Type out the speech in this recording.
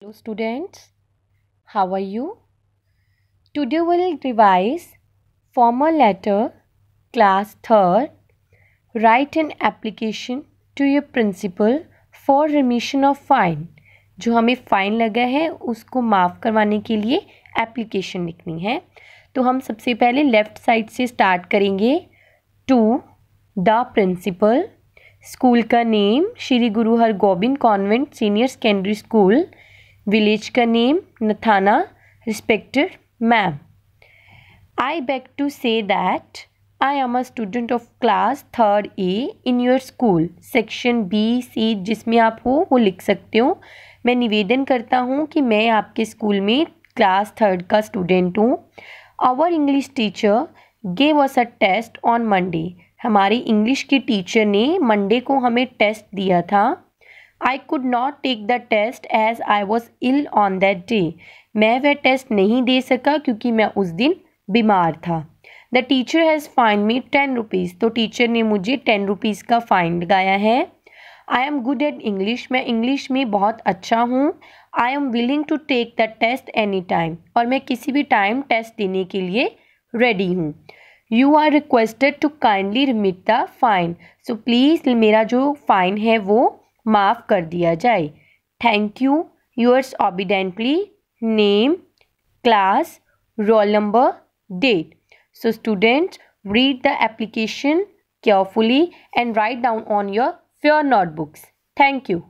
Hello students, how are you? Today we will revise formal letter class 3rd. Write an application to your principal for remission of fine. जो हमें fine लगा है उसको माफ़ करवाने के लिए एप्लीकेशन लिखनी है तो हम सबसे पहले लेफ़्ट साइड से स्टार्ट करेंगे टू द प्रिंसिपल स्कूल का name Shri Guru Har Hargobind convent senior secondary school village का name Nathana respected ma'am I beg to say that I am a student of class third A in your school section B C जिसमें आप हो वो लिख सकते हो मैं निवेदन करता हूँ कि मैं आपके स्कूल में क्लास थर्ड का स्टूडेंट हूँ our English teacher gave us a test on Monday हमारी इंग्लिश की टीचर ने मंडे को हमें टेस्ट दिया था I could not take the test as I was ill on that day मैं वह टेस्ट नहीं दे सका क्योंकि मैं उस दिन बीमार था the teacher has fine me ten rupees तो टीचर ने मुझे टेन रुपीज़ का फाइन लगाया है I am good at English मैं इंग्लिश में बहुत अच्छा हूँ I am willing to take the test any time और मैं किसी भी टाइम टेस्ट देने के लिए रेडी हूँ you are requested to kindly remit the fine so please मेरा जो फ़ाइन है वो माफ़ कर दिया जाए thank you yours obediently name class roll number date so student read the application carefully and write down on your fair notebooks thank you